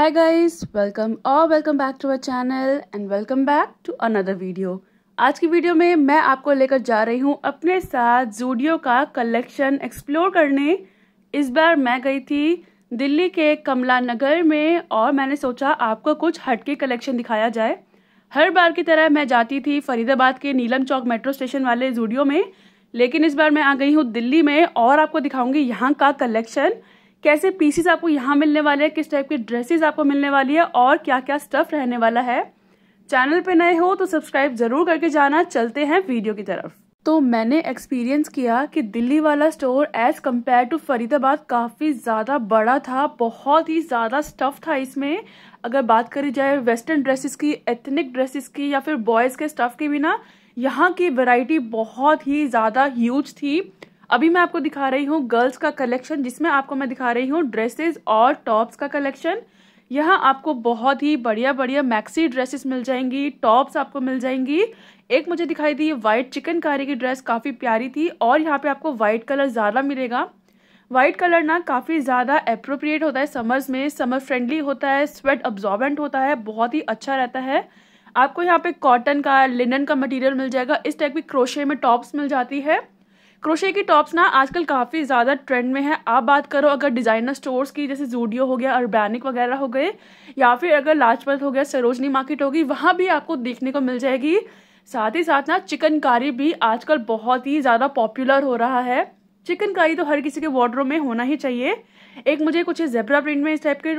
Hi guys, welcome और welcome back to our channel and welcome back to another video आज की video में मैं आपको लेकर जा रही हूँ अपने साथ जूडियो का कलेक्शन एक्सप्लोर करने इस बार मैं गई थी दिल्ली के कमला नगर में और मैंने सोचा आपको कुछ हटके कलेक्शन दिखाया जाए हर बार की तरह मैं जाती थी फरीदाबाद के नीलम चौक मेट्रो स्टेशन वाले जूडियो में लेकिन इस बार मैं आ गई हूँ दिल्ली में और आपको दिखाऊंगी यहाँ का कलेक्शन कैसे पीसीस आपको यहाँ मिलने वाले हैं किस टाइप की ड्रेसेस आपको मिलने वाली है और क्या क्या स्टफ रहने वाला है चैनल पे नए हो तो सब्सक्राइब जरूर करके जाना चलते हैं वीडियो की तरफ तो मैंने एक्सपीरियंस किया कि दिल्ली वाला store as compared to Faridabad काफ़ी ज़्यादा बड़ा था बहुत ही ज़्यादा स्टफ था इसमें अगर बात करी जाए वेस्टर्न ड्रेसेस की एथनिक ड्रेसेस की या फिर बॉयज़ के स्टफ की भी ना यहाँ की वैरायटी बहुत ही ज़्यादा ह्यूज थी अभी मैं आपको दिखा रही हूँ गर्ल्स का कलेक्शन जिसमें आपको मैं दिखा रही हूँ ड्रेसेस और टॉप्स का कलेक्शन यहाँ आपको बहुत ही बढ़िया बढ़िया मैक्सी ड्रेसेस मिल जाएंगी टॉप्स आपको मिल जाएंगी एक मुझे दिखाई दी व्हाइट कारी की ड्रेस काफ़ी प्यारी थी और यहाँ पे आपको व्हाइट कलर ज़्यादा मिलेगा व्हाइट कलर ना काफ़ी ज़्यादा अप्रोप्रिएट होता है समर्स में समर फ्रेंडली होता है स्वेट अब्जॉर्बेंट होता है बहुत ही अच्छा रहता है आपको यहाँ पे कॉटन का लिनन का मटेरियल मिल जाएगा इस टाइप की क्रोशे में टॉप्स मिल जाती है क्रोशे की टॉप्स ना आजकल काफ़ी ज़्यादा ट्रेंड में है आप बात करो अगर डिज़ाइनर स्टोर्स की जैसे जूडियो हो गया अर्बैनिक वगैरह हो गए या फिर अगर लाजपत हो गया सरोजनी मार्केट होगी वहाँ भी आपको देखने को मिल जाएगी साथ ही साथ ना चिकनकारी भी आजकल बहुत ही ज़्यादा पॉपुलर हो रहा है चिकनकारी तो हर किसी के वार्ड्रोब में होना ही चाहिए एक मुझे कुछ जेबरा प्रिंट में इस टाइप के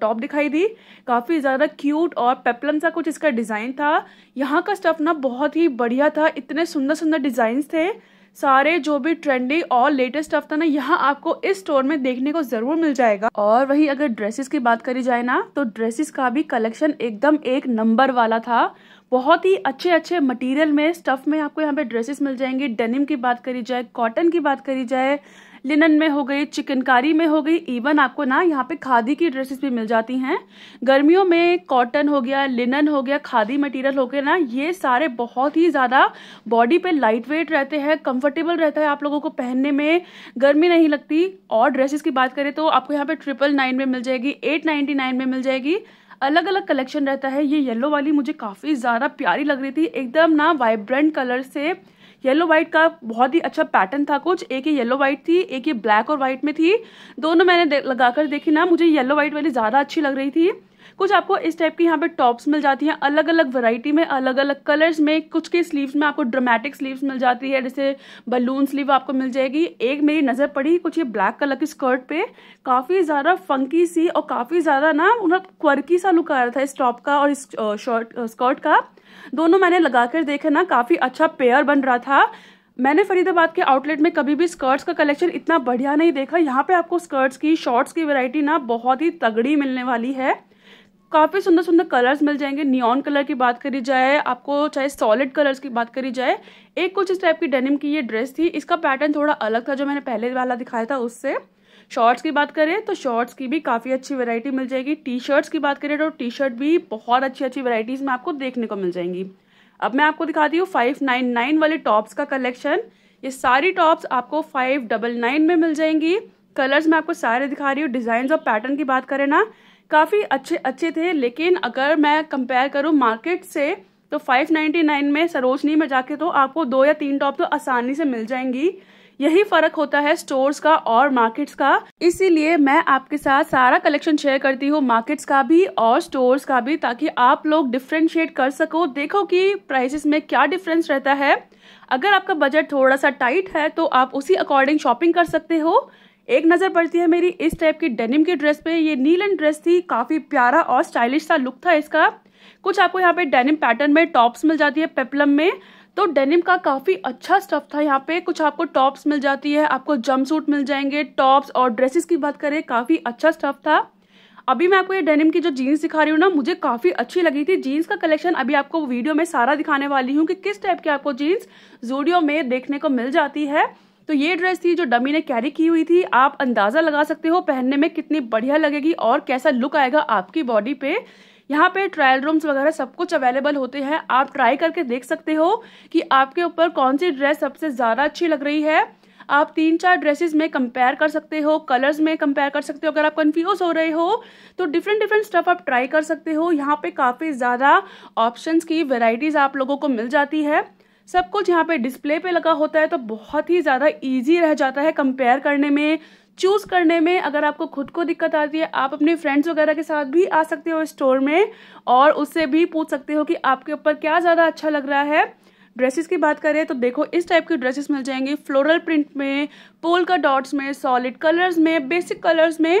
टॉप दिखाई दी काफ़ी ज़्यादा क्यूट और पेपलम सा कुछ इसका डिज़ाइन था यहाँ का स्टफ ना बहुत ही बढ़िया था इतने सुंदर सुंदर डिज़ाइंस थे सारे जो भी ट्रेंडी और लेटेस्ट स्टफ था ना यहाँ आपको इस स्टोर में देखने को जरूर मिल जाएगा और वही अगर ड्रेसेस की बात करी जाए ना तो ड्रेसेस का भी कलेक्शन एकदम एक नंबर वाला था बहुत ही अच्छे अच्छे मटेरियल में स्टफ़ में आपको यहाँ पे ड्रेसेस मिल जाएंगे डेनिम की बात करी जाए कॉटन की बात करी जाए लिनन में हो गई चिकनकारी में हो गई इवन आपको ना यहाँ पे खादी की ड्रेसेस भी मिल जाती हैं गर्मियों में कॉटन हो गया लिनन हो गया खादी मटेरियल हो गया ना ये सारे बहुत ही ज़्यादा बॉडी पे लाइट वेट रहते हैं कंफर्टेबल रहता है आप लोगों को पहनने में गर्मी नहीं लगती और ड्रेसेस की बात करें तो आपको यहाँ पे ट्रिपल नाइन में मिल जाएगी एट नाइन में मिल जाएगी अलग अलग कलेक्शन रहता है ये येलो वाली मुझे काफ़ी ज़्यादा प्यारी लग रही थी एकदम ना वाइब्रेंट कलर से येलो वाइट का बहुत ही अच्छा पैटर्न था कुछ एक ये येलो वाइट थी एक ये ब्लैक और वाइट में थी दोनों मैंने लगाकर देखी ना मुझे येलो वाइट वाली ज़्यादा अच्छी लग रही थी कुछ आपको इस टाइप की यहाँ पे टॉप्स मिल जाती हैं अलग अलग वैरायटी में अलग अलग कलर्स में कुछ के स्लीव्स में आपको ड्रामेटिक स्लीव्स मिल जाती है जैसे बलून स्लीव आपको मिल जाएगी एक मेरी नज़र पड़ी कुछ ये ब्लैक कलर की स्कर्ट पे काफ़ी ज़्यादा फंकी सी और काफ़ी ज़्यादा ना उन्हें क्वर्की सा लुक आ रहा था इस टॉप का और इस शर्ट स्कर्ट का दोनों मैंने लगा कर देखा ना काफ़ी अच्छा पेयर बन रहा था मैंने फरीदाबाद के आउटलेट में कभी भी स्कर्ट्स का कलेक्शन इतना बढ़िया नहीं देखा यहाँ पे आपको स्कर्ट्स की शॉर्ट्स की वैरायटी ना बहुत ही तगड़ी मिलने वाली है काफ़ी सुंदर सुंदर कलर्स मिल जाएंगे नियॉन कलर की बात करी जाए आपको चाहे सॉलिड कलर्स की बात करी जाए एक कुछ इस टाइप की डेनिम की ये ड्रेस थी इसका पैटर्न थोड़ा अलग था जो मैंने पहले वाला दिखाया था उससे शॉर्ट्स की बात करें तो शॉर्ट्स की भी काफ़ी अच्छी वैरायटी मिल जाएगी टी शर्ट्स की बात करें तो टी शर्ट भी बहुत अच्छी अच्छी वैरायटीज़ में आपको देखने को मिल जाएंगी अब मैं आपको दिखाती हूँ फाइव नाइन नाइन वाले टॉप्स का कलेक्शन ये सारी टॉप्स आपको फाइव डबल नाइन में मिल जाएंगी कलर्स मैं आपको सारे दिखा रही हूँ डिज़ाइन और पैटर्न की बात करें ना काफ़ी अच्छे अच्छे थे लेकिन अगर मैं कंपेयर करूँ मार्केट से तो 599 में सरोजनी में जाके तो आपको दो या तीन टॉप तो आसानी से मिल जाएंगी यही फर्क होता है स्टोर्स का और मार्केट्स का इसीलिए मैं आपके साथ सारा कलेक्शन शेयर करती हूँ मार्केट्स का भी और स्टोर्स का भी ताकि आप लोग डिफ्रेंशिएट कर सको देखो कि प्राइसेस में क्या डिफरेंस रहता है अगर आपका बजट थोड़ा सा टाइट है तो आप उसी अकॉर्डिंग शॉपिंग कर सकते हो एक नज़र पड़ती है मेरी इस टाइप की डेनिम की ड्रेस पे ये नीलन ड्रेस थी काफ़ी प्यारा और स्टाइलिश सा लुक था इसका कुछ आपको यहाँ पे डेनिम पैटर्न में टॉप्स मिल जाती है पेपलम में तो डेनिम का काफ़ी अच्छा स्टफ था यहाँ पे कुछ आपको टॉप्स मिल जाती है आपको जम सूट मिल जाएंगे टॉप्स और ड्रेसेस की बात करें काफ़ी अच्छा स्टफ था अभी मैं आपको ये डेनिम की जो जीन्स दिखा रही हूँ ना मुझे काफ़ी अच्छी लगी थी जीन्स का कलेक्शन अभी आपको वीडियो में सारा दिखाने वाली हूँ कि किस टाइप की आपको जीन्स जूडियो में देखने को मिल जाती है तो ये ड्रेस थी जो डमी ने कैरी की हुई थी आप अंदाज़ा लगा सकते हो पहनने में कितनी बढ़िया लगेगी और कैसा लुक आएगा आपकी बॉडी पे यहाँ पे ट्रायल रूम्स वगैरह सब कुछ अवेलेबल होते हैं आप ट्राई करके देख सकते हो कि आपके ऊपर कौन सी ड्रेस सबसे ज़्यादा अच्छी लग रही है आप तीन चार ड्रेसेस में कंपेयर कर सकते हो कलर्स में कंपेयर कर सकते हो अगर आप कंफ्यूज हो रहे हो तो डिफरेंट डिफरेंट स्टफ आप ट्राई कर सकते हो यहाँ पे काफ़ी ज़्यादा ऑप्शंस की वेराइटीज़ आप लोगों को मिल जाती है सब कुछ यहाँ पे डिस्प्ले पे लगा होता है तो बहुत ही ज़्यादा ईजी रह जाता है कंपेयर करने में चूज़ करने में अगर आपको खुद को दिक्कत आती है आप अपने फ्रेंड्स वगैरह के साथ भी आ सकते हो स्टोर में और उससे भी पूछ सकते हो कि आपके ऊपर क्या ज़्यादा अच्छा लग रहा है ड्रेसेस की बात करें तो देखो इस टाइप के ड्रेसेस मिल जाएंगे फ्लोरल प्रिंट में पोल का डॉट्स में सॉलिड कलर्स में बेसिक कलर्स में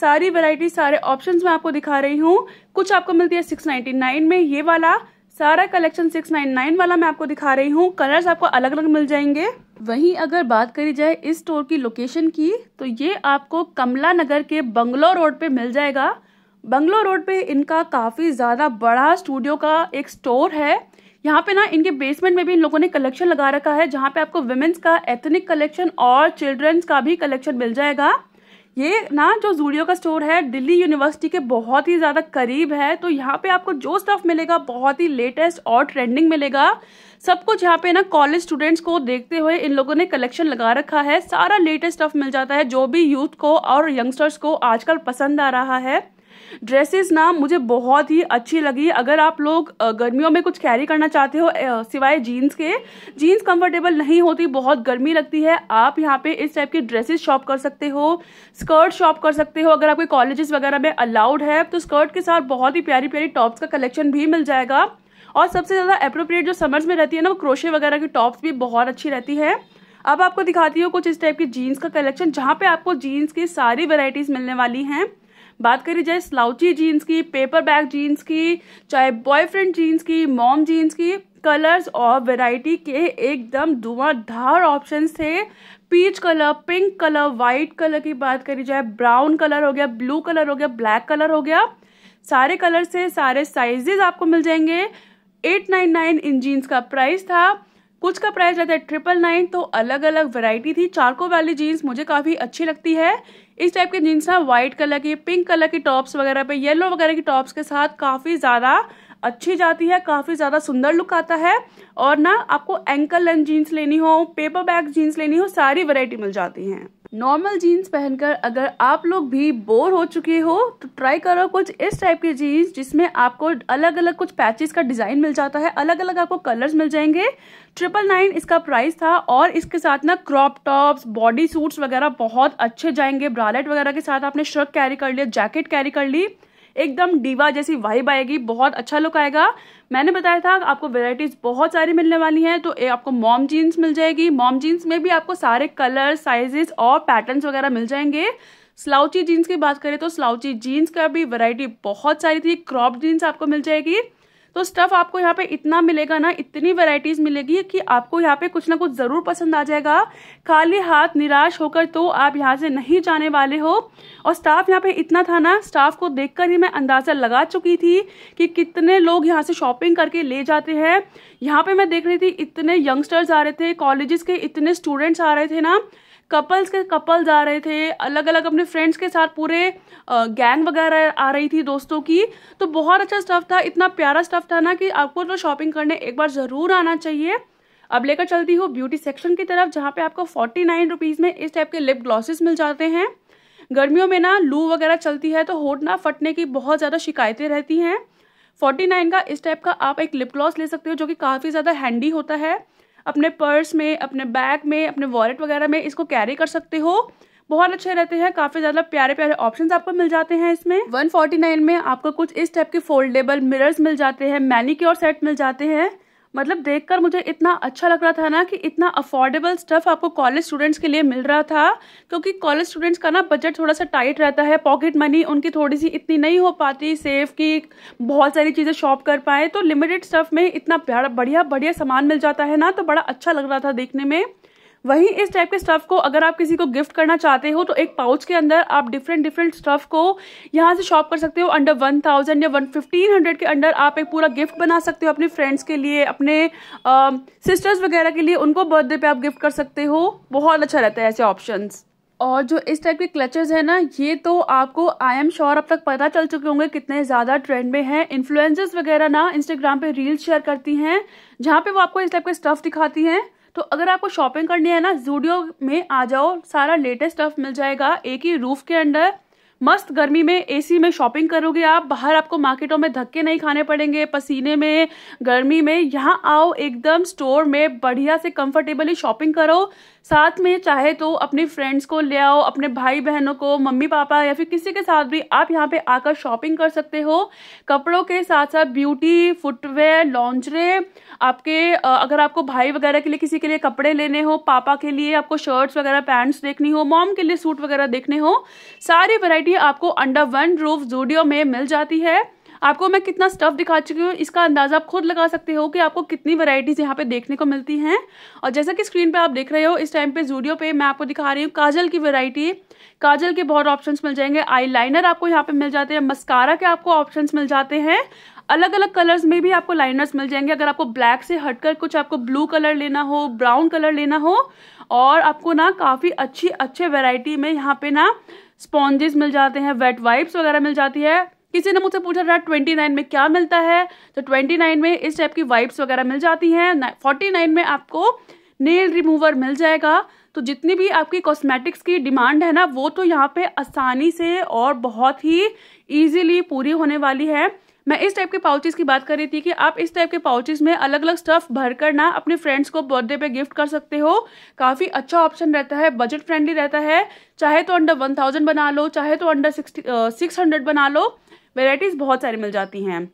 सारी वैरायटी सारे ऑप्शंस मैं आपको दिखा रही हूँ कुछ आपको मिलती है सिक्स नाइन में ये वाला सारा कलेक्शन 699 वाला मैं आपको दिखा रही हूँ कलर्स आपको अलग अलग मिल जाएंगे वहीं अगर बात करी जाए इस स्टोर की लोकेशन की तो ये आपको कमला नगर के बंगलो रोड पे मिल जाएगा बंगलो रोड पे इनका काफ़ी ज़्यादा बड़ा स्टूडियो का एक स्टोर है यहाँ पे ना इनके बेसमेंट में भी इन लोगों ने कलेक्शन लगा रखा है जहाँ पे आपको वुमेन्स का एथनिक कलेक्शन और चिल्ड्रंस का भी कलेक्शन मिल जाएगा ये ना जो जूडियो का स्टोर है दिल्ली यूनिवर्सिटी के बहुत ही ज़्यादा करीब है तो यहाँ पे आपको जो स्टफ़ मिलेगा बहुत ही लेटेस्ट और ट्रेंडिंग मिलेगा सब कुछ यहाँ पे ना कॉलेज स्टूडेंट्स को देखते हुए इन लोगों ने कलेक्शन लगा रखा है सारा लेटेस्ट स्टफ़ मिल जाता है जो भी यूथ को और यंगस्टर्स को आजकल पसंद आ रहा है ड्रेसेस ना मुझे बहुत ही अच्छी लगी अगर आप लोग गर्मियों में कुछ कैरी करना चाहते हो सिवाय जीन्स के जीन्स कंफर्टेबल नहीं होती बहुत गर्मी लगती है आप यहाँ पे इस टाइप की ड्रेसेस शॉप कर सकते हो स्कर्ट शॉप कर सकते हो अगर आपके कॉलेजेस वगैरह में अलाउड है तो स्कर्ट के साथ बहुत ही प्यारी प्यारी टॉप्स का कलेक्शन भी मिल जाएगा और सबसे ज़्यादा अप्रोप्रिएट जो समर्स में रहती है ना वो क्रोशे वगैरह की टॉप्स भी बहुत अच्छी रहती है अब आपको दिखाती हूँ कुछ इस टाइप की जीन्स का कलेक्शन जहाँ पे आपको जीन्स की सारी वेराइटीज़ मिलने वाली हैं बात करी जाए स्लाउची जीन्स की पेपर बैग जीन्स की चाहे बॉयफ्रेंड जीन्स की मॉम जीन्स की कलर्स और वैरायटी के एकदम धुआंधार ऑप्शन थे peach colour pink colour white colour की बात करी जाए ब्राउन कलर हो गया ब्लू कलर हो गया ब्लैक कलर हो गया सारे कलर से सारे साइजेस आपको मिल जाएंगे एट नाइन नाइन इन जीन्स का प्राइस था कुछ का प्राइस रहता है ट्रिपल नाइन तो अलग अलग वैरायटी थी चारको वाली जीन्स मुझे काफ़ी अच्छी लगती है इस टाइप की जीन्स ना वाइट कलर की पिंक कलर की टॉप्स वगैरह पे येलो वगैरह की टॉप्स के साथ काफ़ी ज़्यादा अच्छी जाती है काफ़ी ज़्यादा सुंदर लुक आता है और ना आपको एंकल लेंथ जीन्स लेनी हो पेपर बैग जीन्स लेनी हो सारी वरायटी मिल जाती हैं नॉर्मल जीन्स पहनकर अगर आप लोग भी बोर हो चुके हो तो ट्राई करो कुछ इस टाइप के जीन्स जिसमें आपको अलग अलग कुछ पैचेस का डिज़ाइन मिल जाता है अलग अलग आपको कलर्स मिल जाएंगे ट्रिपल नाइन इसका प्राइस था और इसके साथ ना क्रॉप टॉप्स बॉडी सूट्स वगैरह बहुत अच्छे जाएंगे ब्रालेट वगैरह के साथ आपने शर्ट कैरी कर लिया जैकेट कैरी कर ली एकदम डीवा जैसी वाइब आएगी बहुत अच्छा लुक आएगा मैंने बताया था आपको वेराइटीज बहुत सारी मिलने वाली हैं तो ए, आपको मॉम जीन्स मिल जाएगी मॉम जीन्स में भी आपको सारे कलर साइजेस और पैटर्न्स वगैरह मिल जाएंगे स्लाउची जीन्स की बात करें तो स्लाउची जीन्स का भी वैरायटी बहुत सारी थी क्रॉप जीन्स आपको मिल जाएगी तो स्टफ आपको यहाँ पे इतना मिलेगा ना इतनी वेराइटीज मिलेगी कि आपको यहाँ पे कुछ ना कुछ जरूर पसंद आ जाएगा खाली हाथ निराश होकर तो आप यहाँ से नहीं जाने वाले हो और स्टाफ यहाँ पे इतना था ना स्टाफ को देख ही मैं अंदाजा लगा चुकी थी कि कितने लोग यहाँ से शॉपिंग करके ले जाते हैं यहाँ पे मैं देख रही थी इतने यंगस्टर्स आ रहे थे कॉलेजेस के इतने स्टूडेंट्स आ रहे थे ना कपल्स के कपल्स आ रहे थे अलग अलग अपने फ्रेंड्स के साथ पूरे गैंग वगैरह आ रही थी दोस्तों की तो बहुत अच्छा स्टफ था इतना प्यारा स्टफ था ना कि आपको तो शॉपिंग करने एक बार ज़रूर आना चाहिए अब लेकर चलती हूँ ब्यूटी सेक्शन की तरफ जहाँ पे आपको फोर्टी नाइन रुपीज़ में इस टाइप के लिप ग्लॉसेस मिल जाते हैं गर्मियों में ना लू वगैरह चलती है तो होट ना फटने की बहुत ज़्यादा शिकायतें रहती हैं फोर्टी नाइन का इस टाइप का आप एक लिप ग्लॉस ले सकते हो जो कि काफ़ी ज़्यादा हैंडी होता है अपने पर्स में अपने बैग में अपने वॉलेट वगैरह में इसको कैरी कर सकते हो बहुत अच्छे रहते हैं काफी ज्यादा प्यारे प्यारे ऑप्शंस आपको मिल जाते हैं इसमें 149 में आपको कुछ इस टाइप के फोल्डेबल मिरर्स मिल जाते हैं मैनिक्योर सेट मिल जाते हैं मतलब देखकर मुझे इतना अच्छा लग रहा था ना कि इतना अफोर्डेबल स्टफ आपको कॉलेज स्टूडेंट्स के लिए मिल रहा था क्योंकि कॉलेज स्टूडेंट्स का ना बजट थोड़ा सा टाइट रहता है पॉकेट मनी उनकी थोड़ी सी इतनी नहीं हो पाती सेफ की बहुत सारी चीज़ें शॉप कर पाए तो लिमिटेड स्टफ में इतना बढ़िया बढ़िया सामान मिल जाता है ना तो बड़ा अच्छा लग रहा था देखने में वहीं इस टाइप के स्टफ़ को अगर आप किसी को गिफ्ट करना चाहते हो तो एक पाउच के अंदर आप डिफरेंट डिफरेंट स्टफ़ को यहाँ से शॉप कर सकते हो अंडर वन थाउजेंड या वन फिफ्टीन हंड्रेड के अंडर आप एक पूरा गिफ्ट बना सकते हो अपने फ्रेंड्स के लिए अपने सिस्टर्स वगैरह के लिए उनको बर्थडे पे आप गिफ्ट कर सकते हो बहुत अच्छा रहता है ऐसे ऑप्शन और जो इस टाइप के क्लचेस हैं ना ये तो आपको आई एम श्योर अब तक पता चल चुके होंगे कितने ज़्यादा ट्रेंड में हैं इन्फ्लुएंसर्स वगैरह ना इंस्टाग्राम पे रील्स शेयर करती हैं जहाँ पे वो आपको इस टाइप के स्टफ़ दिखाती हैं तो अगर आपको शॉपिंग करनी है ना जूडियो में आ जाओ सारा लेटेस्ट स्टफ मिल जाएगा एक ही रूफ के अंडर मस्त गर्मी में एसी में शॉपिंग करोगे आप बाहर आपको मार्केटों में धक्के नहीं खाने पड़ेंगे पसीने में गर्मी में यहाँ आओ एकदम स्टोर में बढ़िया से कंफर्टेबली शॉपिंग करो साथ में चाहे तो अपने फ्रेंड्स को ले आओ अपने भाई बहनों को मम्मी पापा या फिर किसी के साथ भी आप यहाँ पे आकर शॉपिंग कर सकते हो कपड़ों के साथ साथ ब्यूटी फुटवेयर लॉन्जरे आपके अगर आपको भाई वगैरह के लिए किसी के लिए कपड़े लेने हो पापा के लिए आपको शर्ट्स वगैरह पैंट्स देखनी हो मॉम के लिए सूट वगैरह देखने हो सारी वैरायटी आपको अंडर वन रूफ जूडियो में मिल जाती है आपको मैं कितना स्टफ दिखा चुकी हूँ इसका अंदाज़ा आप खुद लगा सकते हो कि आपको कितनी वैरायटीज़ यहाँ पे देखने को मिलती हैं और जैसा कि स्क्रीन पे आप देख रहे हो इस टाइम पे जूडियो पे मैं आपको दिखा रही हूँ काजल की वैरायटी काजल के बहुत ऑप्शंस मिल जाएंगे आई आपको यहाँ पे मिल जाते हैं मस्कारा के आपको ऑप्शन मिल जाते हैं अलग अलग कलर्स में भी आपको लाइनर्स मिल जाएंगे अगर आपको ब्लैक से हटकर कुछ आपको ब्लू कलर लेना हो ब्राउन कलर लेना हो और आपको ना काफ़ी अच्छी अच्छे वैरायटी में यहाँ पे ना स्पॉन्जेस मिल जाते हैं वेट वाइप्स वगैरह मिल जाती है किसी ने मुझसे पूछा था ट्वेंटी नाइन में क्या मिलता है तो ट्वेंटी नाइन में इस टाइप की वाइप्स वगैरह मिल जाती हैं फोर्टी नाइन में आपको नेल रिमूवर मिल जाएगा तो जितनी भी आपकी कॉस्मेटिक्स की डिमांड है ना वो तो यहाँ पे आसानी से और बहुत ही ईजिली पूरी होने वाली है मैं इस टाइप के पाउचेस की बात कर रही थी कि आप इस टाइप के पाउचेस में अलग अलग स्टफ भरकर ना अपने फ्रेंड्स को बर्थडे पे गिफ्ट कर सकते हो काफ़ी अच्छा ऑप्शन रहता है बजट फ्रेंडली रहता है चाहे तो अंडर वन थाउजेंड बना लो चाहे तो अंडर सिक्सटी सिक्स हंड्रेड बना लो वेराइटीज़ बहुत सारी मिल जाती हैं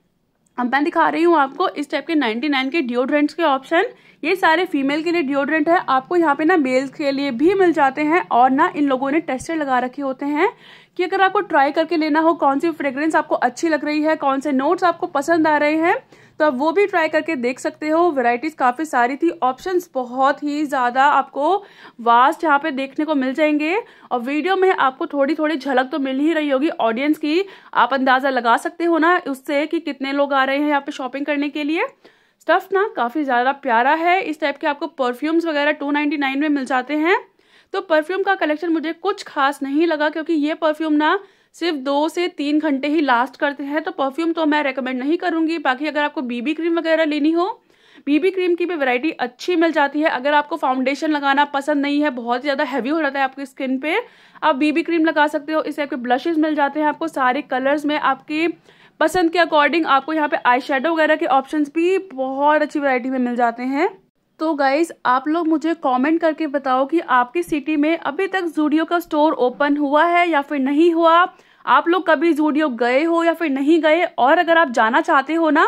अब मैं दिखा रही हूँ आपको इस टाइप के 99 के डिओड्रेंट्स के ऑप्शन ये सारे फीमेल के लिए डिओड्रेंट है आपको यहाँ पे ना मेल्स के लिए भी मिल जाते हैं और ना इन लोगों ने टेस्टर लगा रखे होते हैं कि अगर आपको ट्राई करके लेना हो कौन सी फ्रेग्रेंस आपको अच्छी लग रही है कौन से नोट्स आपको पसंद आ रहे हैं तो आप वो भी ट्राई करके देख सकते हो वेराइटीज़ काफ़ी सारी थी ऑप्शंस बहुत ही ज़्यादा आपको वास्ट यहाँ पे देखने को मिल जाएंगे और वीडियो में आपको थोड़ी थोड़ी झलक तो मिल ही रही होगी ऑडियंस की आप अंदाज़ा लगा सकते हो ना उससे कि कितने लोग आ रहे हैं यहाँ पे शॉपिंग करने के लिए स्टफ़ ना काफ़ी ज़्यादा प्यारा है इस टाइप के आपको परफ्यूम्स वगैरह टू में मिल जाते हैं तो परफ्यूम का कलेक्शन मुझे कुछ खास नहीं लगा क्योंकि ये परफ्यूम ना सिर्फ दो से तीन घंटे ही लास्ट करते हैं तो परफ्यूम तो मैं रेकमेंड नहीं करूंगी बाकी अगर आपको बीबी क्रीम वगैरह लेनी हो बीबी क्रीम की भी वैरायटी अच्छी मिल जाती है अगर आपको फाउंडेशन लगाना पसंद नहीं है बहुत ज़्यादा हैवी हो जाता है आपकी स्किन पे आप बीबी क्रीम लगा सकते हो इससे आपके ब्लशेज मिल जाते हैं आपको सारे कलर्स में आपके पसंद के अकॉर्डिंग आपको यहाँ पे आई वगैरह के ऑप्शन भी बहुत अच्छी वरायटी में मिल जाते हैं तो गाइज आप लोग मुझे कमेंट करके बताओ कि आपकी सिटी में अभी तक जूडियो का स्टोर ओपन हुआ है या फिर नहीं हुआ आप लोग कभी जूडियो गए हो या फिर नहीं गए और अगर आप जाना चाहते हो ना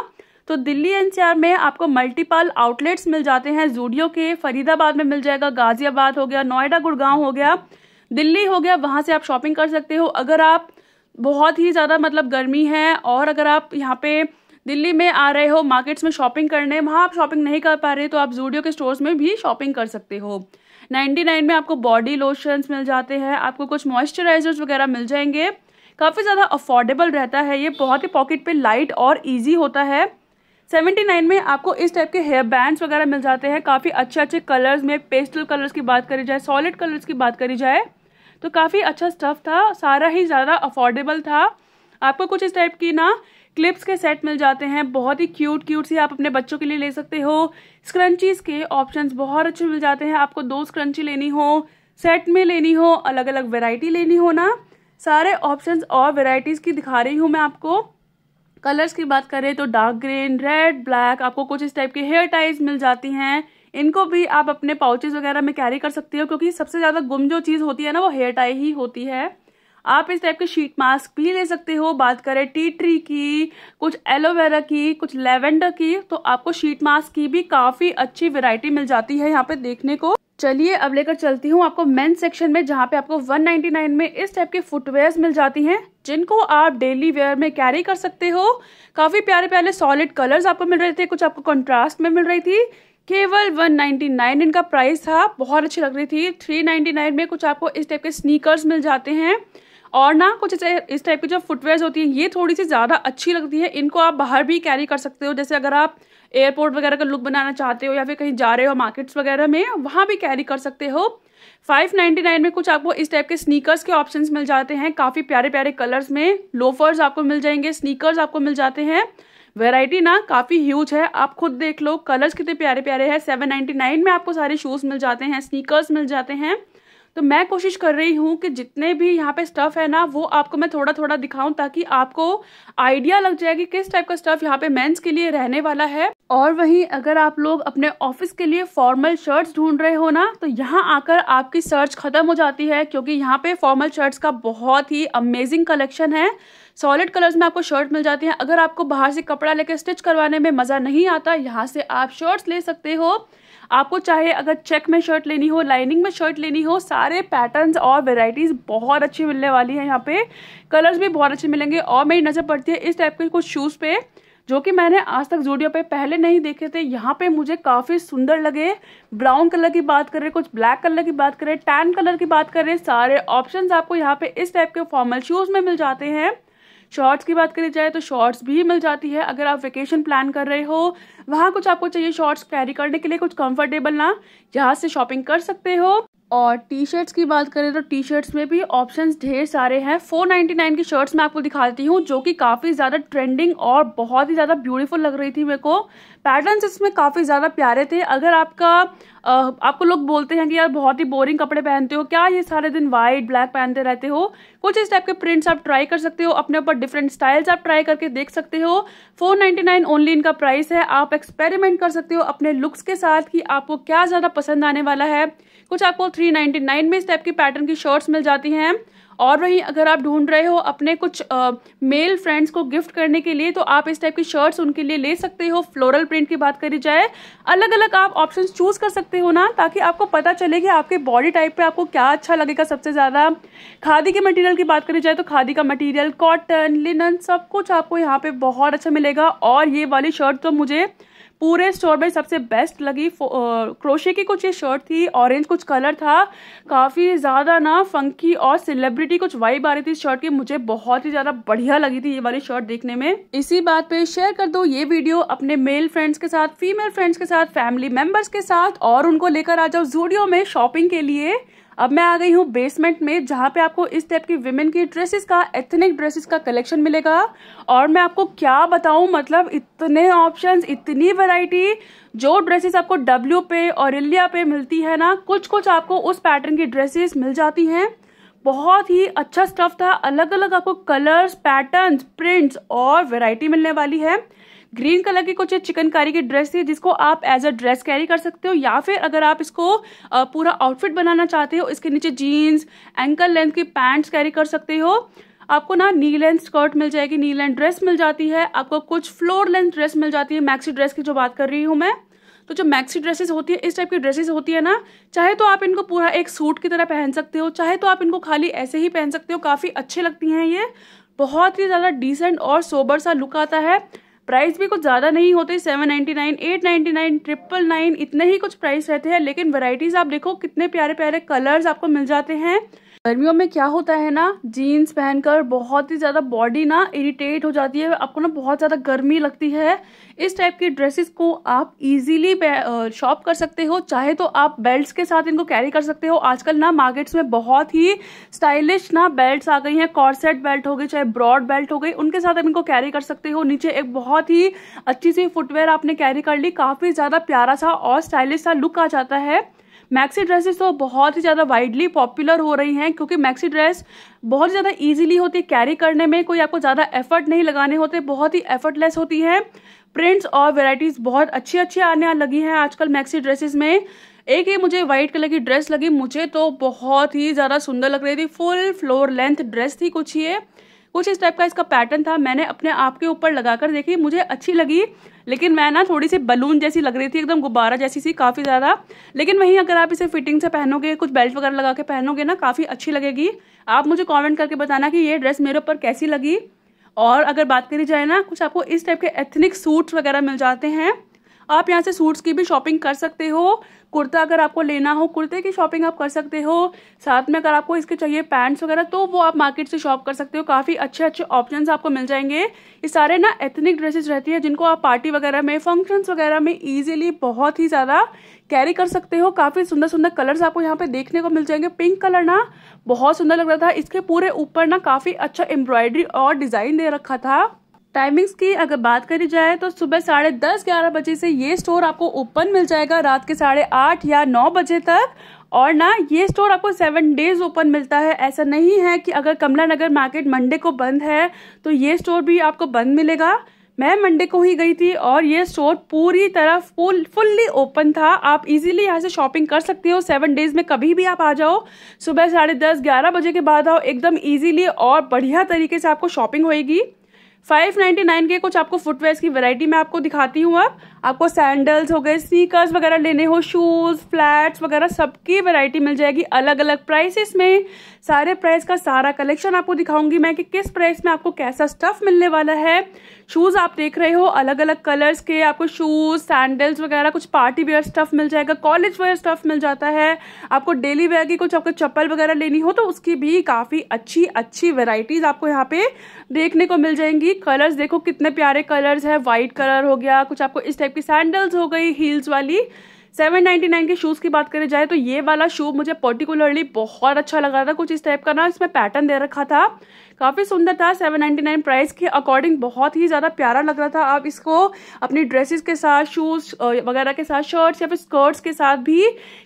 तो दिल्ली एनसीआर में आपको मल्टीपल आउटलेट्स मिल जाते हैं जूडियो के फरीदाबाद में मिल जाएगा गाजियाबाद हो गया नोएडा गुड़गांव हो गया दिल्ली हो गया वहाँ से आप शॉपिंग कर सकते हो अगर आप बहुत ही ज़्यादा मतलब गर्मी है और अगर आप यहाँ पे दिल्ली में आ रहे हो मार्केट्स में शॉपिंग करने वहाँ आप शॉपिंग नहीं कर पा रहे तो आप जूडियो के स्टोर्स में भी शॉपिंग कर सकते हो 99 में आपको बॉडी लोशंस मिल जाते हैं आपको कुछ मॉइस्चराइजर्स वगैरह मिल जाएंगे काफ़ी ज़्यादा अफोर्डेबल रहता है ये बहुत ही पॉकेट पे लाइट और इजी होता है 79 में आपको इस टाइप के हेयर बैंड्स वगैरह मिल जाते हैं काफ़ी अच्छे अच्छे कलर्स में पेस्टल कलर्स की बात करी जाए सॉलिड कलर्स की बात करी जाए तो काफ़ी अच्छा स्टफ़ था सारा ही ज़्यादा अफोर्डेबल था आपको कुछ इस टाइप की ना क्लिप्स के सेट मिल जाते हैं बहुत ही क्यूट क्यूट सी आप अपने बच्चों के लिए ले सकते हो स्क्रंचीज के ऑप्शन बहुत अच्छे मिल जाते हैं आपको दो स्क्रंची लेनी हो सेट में लेनी हो अलग अलग वेराइटी लेनी हो ना सारे ऑप्शन और वेराइटीज़ की दिखा रही हूँ मैं आपको कलर्स की बात करें तो डार्क ग्रीन रेड ब्लैक आपको कुछ इस टाइप के हेयर टाइज मिल जाती हैं इनको भी आप अपने पाउचेज वगैरह में कैरी कर सकती हो क्योंकि सबसे ज़्यादा गुम जो चीज़ होती है ना वो हेयर टाई ही होती है आप इस टाइप के शीट मास्क भी ले सकते हो बात करें टी ट्री की कुछ एलोवेरा की कुछ लेवेंडर की तो आपको शीट मास्क की भी काफी अच्छी वेरायटी मिल जाती है यहाँ पे देखने को चलिए अब लेकर चलती हूँ आपको मेन सेक्शन में जहाँ पे आपको 199 में इस टाइप के फुटवेयर्स मिल जाती हैं जिनको आप डेली वेयर में कैरी कर सकते हो काफी प्यारे प्यारे सॉलिड कलर्स आपको मिल रहे थे कुछ आपको कंट्रास्ट में मिल रही थी केवल 199 इनका प्राइस था बहुत अच्छी लग रही थी 399 में कुछ आपको इस टाइप के स्नीकर्स मिल जाते हैं और ना कुछ इस टाइप की जो फुटवेयर होती हैं ये थोड़ी सी ज़्यादा अच्छी लगती है इनको आप बाहर भी कैरी कर सकते हो जैसे अगर आप एयरपोर्ट वगैरह का लुक बनाना चाहते हो या फिर कहीं जा रहे हो मार्केट्स वगैरह में वहाँ भी कैरी कर सकते हो 599 में कुछ आपको इस टाइप के स्नीकर्स के ऑप्शंस मिल जाते हैं काफ़ी प्यारे प्यारे कलर्स में लोफर्स आपको मिल जाएंगे स्नीकर्स आपको मिल जाते हैं वैरायटी ना काफ़ी ह्यूज है आप खुद देख लो कलर्स कितने प्यारे प्यारे हैं 799 में आपको सारे शूज़ मिल जाते हैं स्नीकर्स मिल जाते हैं तो मैं कोशिश कर रही हूँ कि जितने भी यहाँ पे स्टफ़ है ना वो आपको मैं थोड़ा थोड़ा दिखाऊं ताकि आपको आइडिया लग जाए कि किस टाइप का स्टफ़ यहाँ पे मेंस के लिए रहने वाला है और वहीं अगर आप लोग अपने ऑफिस के लिए फॉर्मल शर्ट्स ढूंढ रहे हो ना तो यहाँ आकर आपकी सर्च खत्म हो जाती है क्योंकि यहाँ पे फॉर्मल शर्ट्स का बहुत ही अमेजिंग कलेक्शन है सॉलिड कलर्स में आपको शर्ट मिल जाती है अगर आपको बाहर से कपड़ा लेकर स्टिच करवाने में मज़ा नहीं आता यहाँ से आप शर्ट्स ले सकते हो आपको चाहे अगर चेक में शर्ट लेनी हो लाइनिंग में शर्ट लेनी हो सारे पैटर्न्स और वेराइटीज़ बहुत अच्छी मिलने वाली है यहाँ पे कलर्स भी बहुत अच्छे मिलेंगे और मेरी नज़र पड़ती है इस टाइप के कुछ शूज़ पे जो कि मैंने आज तक जूडियो पे पहले नहीं देखे थे यहाँ पे मुझे काफ़ी सुंदर लगे ब्राउन कलर की बात करें कुछ ब्लैक कलर की बात करें टैन कलर की बात करें सारे ऑप्शंस आपको यहाँ पे इस टाइप के फॉर्मल शूज़ में मिल जाते हैं शॉर्ट्स की बात करी जाए तो शॉर्ट्स भी मिल जाती है अगर आप वेकेशन प्लान कर रहे हो वहाँ कुछ आपको चाहिए शॉर्ट्स कैरी करने के लिए कुछ कंफर्टेबल ना यहाँ से शॉपिंग कर सकते हो और टी शर्ट्स की बात करें तो टी शर्ट्स में भी ऑप्शंस ढेर सारे हैं 499 की शर्ट्स मैं आपको दिखाती हूँ जो कि काफ़ी ज़्यादा ट्रेंडिंग और बहुत ही ज़्यादा ब्यूटीफुल लग रही थी मेरे को पैटर्न्स इसमें काफ़ी ज़्यादा प्यारे थे अगर आपका आपको लोग बोलते हैं कि यार बहुत ही बोरिंग कपड़े पहनते हो क्या ये सारे दिन वाइट ब्लैक पहनते रहते हो कुछ इस टाइप के प्रिंट्स आप ट्राई कर सकते हो अपने ऊपर डिफरेंट स्टाइल्स आप ट्राई करके देख सकते हो 499 ओनली इनका प्राइस है आप एक्सपेरिमेंट कर सकते हो अपने लुक्स के साथ कि आपको क्या ज़्यादा पसंद आने वाला है कुछ आपको 399 में इस टाइप की पैटर्न की शर्ट्स मिल जाती हैं और वहीं अगर आप ढूंढ रहे हो अपने कुछ मेल फ्रेंड्स को गिफ्ट करने के लिए तो आप इस टाइप की शर्ट्स उनके लिए ले सकते हो फ्लोरल प्रिंट की बात करी जाए अलग अलग आप ऑप्शन चूज कर सकते हो ना ताकि आपको पता चले कि आपके बॉडी टाइप पे आपको क्या अच्छा लगेगा सबसे ज़्यादा खादी के मटेरियल की बात करी जाए तो खादी का मटीरियल कॉटन लिनन सब कुछ आपको यहाँ पे बहुत अच्छा मिलेगा और ये वाली शर्ट तो मुझे पूरे स्टोर में सबसे बेस्ट लगी क्रोशे की कुछ ये शर्ट थी ऑरेंज कुछ कलर था काफ़ी ज़्यादा ना फंकी और सेलिब्रिटी कुछ वाइब आ रही थी इस शर्ट की मुझे बहुत ही ज़्यादा बढ़िया लगी थी ये वाली शर्ट देखने में इसी बात पे शेयर कर दो ये वीडियो अपने मेल फ्रेंड्स के साथ फीमेल फ्रेंड्स के साथ फैमिली मेम्बर्स के साथ और उनको लेकर आ जाओ जूडियो में शॉपिंग के लिए अब मैं आ गई हूँ बेसमेंट में जहाँ पे आपको इस टाइप की विमेन की ड्रेसेस का एथनिक ड्रेसेस का कलेक्शन मिलेगा और मैं आपको क्या बताऊँ मतलब इतने ऑप्शंस इतनी वैरायटी जो ड्रेसेस आपको डब्ल्यू पे और इलिया पे मिलती है ना कुछ कुछ आपको उस पैटर्न की ड्रेसेस मिल जाती हैं बहुत ही अच्छा स्टफ था अलग अलग आपको कलर्स पैटर्न प्रिंट्स और वेराइटी मिलने वाली है ग्रीन कलर की कुछ चिकनकारी की ड्रेस थी जिसको आप एज अ ड्रेस कैरी कर सकते हो या फिर अगर आप इसको पूरा आउटफिट बनाना चाहते हो इसके नीचे जीन्स एंकल लेंथ की पैंट्स कैरी कर सकते हो आपको ना नी लेंथ स्कर्ट मिल जाएगी नी लेंथ ड्रेस मिल जाती है आपको कुछ फ्लोर लेंथ ड्रेस मिल जाती है मैक्सी ड्रेस की जो बात कर रही हूँ मैं तो जो मैक्सी ड्रेसेस होती है इस टाइप की ड्रेसेस होती है ना चाहे तो आप इनको पूरा एक सूट की तरह पहन सकते हो चाहे तो आप इनको खाली ऐसे ही पहन सकते हो काफ़ी अच्छे लगती हैं ये बहुत ही ज़्यादा डिसेंट और सोबर सा लुक आता है प्राइस भी कुछ ज़्यादा नहीं होते seven ninety nine eight ninety nine triple nine इतने ही कुछ प्राइस रहते हैं लेकिन वैरायटीज़ आप देखो कितने प्यारे प्यारे कलर्स आपको मिल जाते हैं गर्मियों में क्या होता है ना जीन्स पहनकर बहुत ही ज़्यादा बॉडी ना इरिटेट हो जाती है आपको ना बहुत ज़्यादा गर्मी लगती है इस टाइप की ड्रेसेस को आप इजीली शॉप कर सकते हो चाहे तो आप बेल्ट्स के साथ इनको कैरी कर सकते हो आजकल ना मार्केट्स में बहुत ही स्टाइलिश ना बेल्ट्स आ गई हैं कॉर्सेट बेल्ट हो गई चाहे ब्रॉड बेल्ट हो गई उनके साथ आप इनको कैरी कर सकते हो नीचे एक बहुत ही अच्छी सी फुटवेयर आपने कैरी कर ली काफ़ी ज़्यादा प्यारा सा और स्टाइलिश सा लुक आ जाता है मैक्सी ड्रेसेस तो बहुत ही ज़्यादा वाइडली पॉपुलर हो रही हैं क्योंकि मैक्सी ड्रेस बहुत ज़्यादा ईजिली होती है कैरी करने में कोई आपको ज़्यादा एफर्ट नहीं लगाने होते बहुत ही एफर्टलेस होती है प्रिंट्स और वेराइटीज़ बहुत अच्छी अच्छी आने लगी हैं आजकल मैक्सी ड्रेसेस में एक ही मुझे वाइट कलर की ड्रेस लगी मुझे तो बहुत ही ज़्यादा सुंदर लग रही थी फुल फ्लोर लेंथ ड्रेस थी कुछ ये कुछ इस टाइप का इसका पैटर्न था मैंने अपने आप के ऊपर लगाकर देखी मुझे अच्छी लगी लेकिन मैं ना थोड़ी सी बलून जैसी लग रही थी एकदम गुब्बारा जैसी सी काफ़ी ज़्यादा लेकिन वहीं अगर आप इसे फिटिंग से पहनोगे कुछ बेल्ट वगैरह लगा के पहनोगे ना काफ़ी अच्छी लगेगी आप मुझे कॉमेंट करके बताना कि ये ड्रेस मेरे ऊपर कैसी लगी और अगर बात करी जाए ना कुछ आपको इस टाइप के एथनिक सूट वगैरह मिल जाते हैं आप यहाँ से सूट्स की भी शॉपिंग कर सकते हो कुर्ता अगर आपको लेना हो कुर्ते की शॉपिंग आप कर सकते हो साथ में अगर आपको इसके चाहिए पैंट्स वगैरह तो वो आप मार्केट से शॉप कर सकते हो काफ़ी अच्छे अच्छे ऑप्शंस आपको मिल जाएंगे ये सारे ना एथनिक ड्रेसेस रहती है जिनको आप पार्टी वगैरह में फंक्शंस वगैरह में ईजिली बहुत ही ज़्यादा कैरी कर सकते हो काफ़ी सुंदर सुंदर कलर्स आपको यहाँ पे देखने को मिल जाएंगे पिंक कलर ना बहुत सुंदर लग रहा था इसके पूरे ऊपर ना काफ़ी अच्छा एम्ब्रॉयडरी और डिज़ाइन दे रखा था टाइमिंग्स की अगर बात करी जाए तो सुबह साढ़े दस ग्यारह बजे से ये स्टोर आपको ओपन मिल जाएगा रात के साढ़े आठ या नौ बजे तक और ना ये स्टोर आपको सेवन डेज ओपन मिलता है ऐसा नहीं है कि अगर कमला नगर मार्केट मंडे को बंद है तो ये स्टोर भी आपको बंद मिलेगा मैं मंडे को ही गई थी और ये स्टोर पूरी तरह फुल फुल्ली ओपन था आप इजीली यहाँ से शॉपिंग कर सकते हो सेवन डेज में कभी भी आप आ जाओ सुबह साढ़े दस ग्यारह बजे के बाद आओ एकदम इजीली और बढ़िया तरीके से आपको शॉपिंग होएगी 599 के कुछ आपको फुटवेयर की वैरायटी मैं आपको दिखाती हूँ अब आपको सैंडल्स हो गए स्नीकर्स वगैरह लेने हो शूज़ फ्लैट्स वगैरह सबकी वैरायटी मिल जाएगी अलग अलग प्राइसेस में सारे प्राइस का सारा कलेक्शन आपको दिखाऊंगी मैं कि किस प्राइस में आपको कैसा स्टफ़ मिलने वाला है शूज़ आप देख रहे हो अलग अलग कलर्स के आपको शूज़ सैंडल्स वगैरह कुछ पार्टी वेयर स्टफ़ मिल जाएगा कॉलेज वेयर स्टफ़ मिल जाता है आपको डेली वेयर की कुछ आपको चप्पल वगैरह लेनी हो तो उसकी भी काफ़ी अच्छी अच्छी वेराइटीज़ आपको यहाँ पे देखने को मिल जाएंगी कलर्स देखो कितने प्यारे कलर्स है वाइट कलर हो गया कुछ आपको इस टाइप टाइप की सैंडल्स हो गई हील्स वाली सेवन नाइन के शूज़ की बात करें जाए तो ये वाला शू मुझे पर्टिकुलरली बहुत अच्छा लगा था कुछ इस टाइप का ना इसमें पैटर्न दे रखा था काफ़ी सुंदर था 799 प्राइस के अकॉर्डिंग बहुत ही ज़्यादा प्यारा लग रहा था आप इसको अपनी ड्रेसेस के साथ शूज़ वगैरह के साथ शर्ट्स या फिर स्कर्ट्स के साथ भी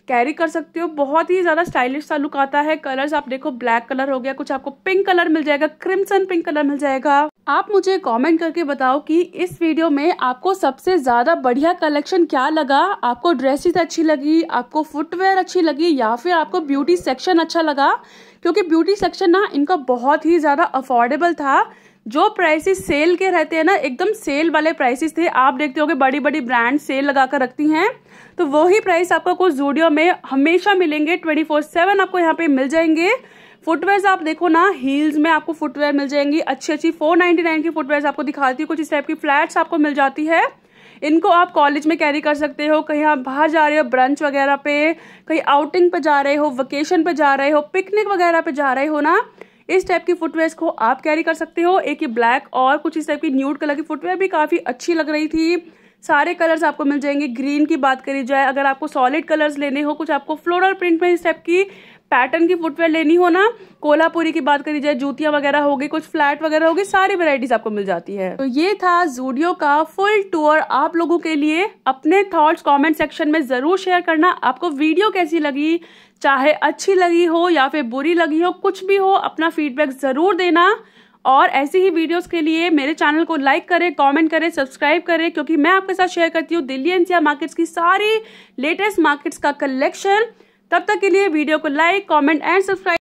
कैरी कर सकते हो बहुत ही ज़्यादा स्टाइलिश सा लुक आता है कलर्स आप देखो ब्लैक कलर हो गया कुछ आपको पिंक कलर मिल जाएगा क्रिमसन पिंक कलर मिल जाएगा आप मुझे कमेंट करके बताओ कि इस वीडियो में आपको सबसे ज़्यादा बढ़िया कलेक्शन क्या लगा आपको ड्रेसेस अच्छी लगी आपको फुटवेयर अच्छी लगी या फिर आपको ब्यूटी सेक्शन अच्छा लगा क्योंकि ब्यूटी सेक्शन ना इनका बहुत ही ज़्यादा अफोर्डेबल था जो प्राइसेस सेल के रहते हैं ना एकदम सेल वाले प्राइसेस थे आप देखते होंगे बड़ी बड़ी ब्रांड सेल लगा कर रखती हैं तो वही प्राइस आपको कुछ जूडियो में हमेशा मिलेंगे ट्वेंटी फोर सेवन आपको यहाँ पे मिल जाएंगे फुटवेयर आप देखो ना हील्स में आपको फुटवेयर मिल जाएंगी अच्छी अच्छी फोर नाइनटी नाइन की फुटवेयर आपको दिखाती है कुछ इस टाइप की फ्लैट्स आपको मिल जाती है इनको आप कॉलेज में कैरी कर सकते हो कहीं आप बाहर जा रहे हो ब्रंच वगैरह पे कहीं आउटिंग पे जा रहे हो वेकेशन पे जा रहे हो पिकनिक वगैरह पे जा रहे हो ना इस टाइप की फुटवेयर को आप कैरी कर सकते हो एक ही ब्लैक और कुछ इस टाइप की न्यूड कलर की फुटवेयर भी काफ़ी अच्छी लग रही थी सारे कलर्स आपको मिल जाएंगे ग्रीन की बात करी जाए अगर आपको सॉलिड कलर्स लेने हो कुछ आपको फ्लोरल प्रिंट में इस टाइप की पैटर्न की फुटवेयर लेनी हो ना कोलापुरी की बात करी जाए जूतियां वगैरह होगी कुछ फ्लैट वगैरह होगी सारी वेराइटीज आपको मिल जाती है तो ये था जूडियो का फुल टूर आप लोगों के लिए अपने थॉट्स कमेंट सेक्शन में जरूर शेयर करना आपको वीडियो कैसी लगी चाहे अच्छी लगी हो या फिर बुरी लगी हो कुछ भी हो अपना फीडबैक जरूर देना और ऐसी ही वीडियोस के लिए मेरे चैनल को लाइक करें कमेंट करें सब्सक्राइब करें क्योंकि मैं आपके साथ शेयर करती हूँ दिल्ली एनसीआर मार्केट्स की सारी लेटेस्ट मार्केट्स का कलेक्शन तब तक के लिए वीडियो को लाइक कॉमेंट एंड सब्सक्राइब